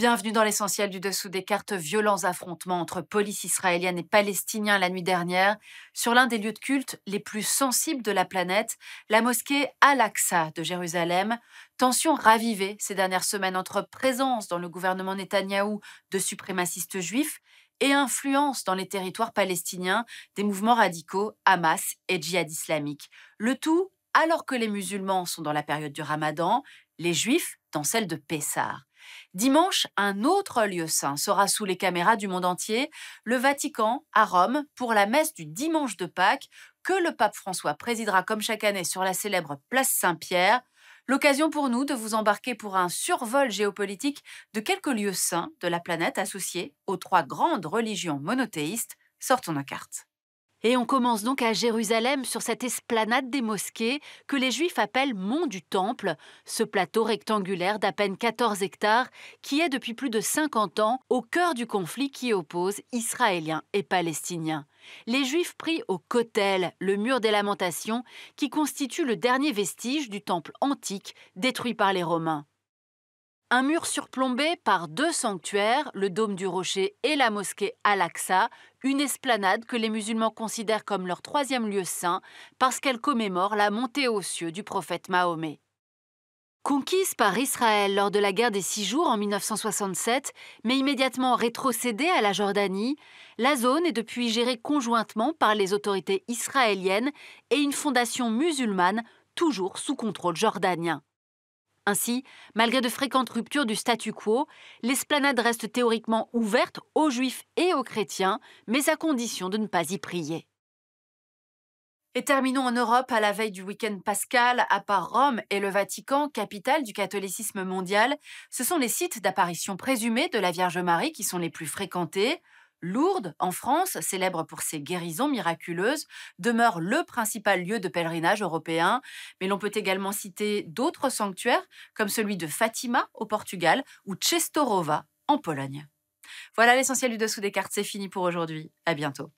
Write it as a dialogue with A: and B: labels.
A: Bienvenue dans l'essentiel du dessous des cartes violents affrontements entre police israélienne et palestiniens la nuit dernière sur l'un des lieux de culte les plus sensibles de la planète, la mosquée Al-Aqsa de Jérusalem. Tension ravivée ces dernières semaines entre présence dans le gouvernement Netanyahou de suprémacistes juifs et influence dans les territoires palestiniens des mouvements radicaux Hamas et djihad islamique. Le tout alors que les musulmans sont dans la période du ramadan, les juifs dans celle de Pessah. Dimanche, un autre lieu saint sera sous les caméras du monde entier, le Vatican, à Rome, pour la messe du dimanche de Pâques, que le pape François présidera comme chaque année sur la célèbre place Saint-Pierre. L'occasion pour nous de vous embarquer pour un survol géopolitique de quelques lieux saints de la planète associés aux trois grandes religions monothéistes. Sortons nos cartes. Et on commence donc à Jérusalem sur cette esplanade des mosquées que les Juifs appellent Mont du Temple, ce plateau rectangulaire d'à peine 14 hectares qui est depuis plus de 50 ans au cœur du conflit qui oppose Israéliens et Palestiniens. Les Juifs prient au Kotel, le mur des lamentations, qui constitue le dernier vestige du temple antique détruit par les Romains. Un mur surplombé par deux sanctuaires, le Dôme du Rocher et la mosquée Al-Aqsa, une esplanade que les musulmans considèrent comme leur troisième lieu saint parce qu'elle commémore la montée aux cieux du prophète Mahomet. Conquise par Israël lors de la guerre des Six Jours en 1967, mais immédiatement rétrocédée à la Jordanie, la zone est depuis gérée conjointement par les autorités israéliennes et une fondation musulmane toujours sous contrôle jordanien. Ainsi, malgré de fréquentes ruptures du statu quo, l'esplanade reste théoriquement ouverte aux juifs et aux chrétiens, mais à condition de ne pas y prier. Et terminons en Europe à la veille du week-end pascal, à part Rome et le Vatican, capitale du catholicisme mondial. Ce sont les sites d'apparition présumée de la Vierge Marie qui sont les plus fréquentés. Lourdes, en France, célèbre pour ses guérisons miraculeuses, demeure le principal lieu de pèlerinage européen, mais l'on peut également citer d'autres sanctuaires, comme celui de Fatima au Portugal ou Czestorowa en Pologne. Voilà l'essentiel du dessous des cartes, c'est fini pour aujourd'hui. À bientôt.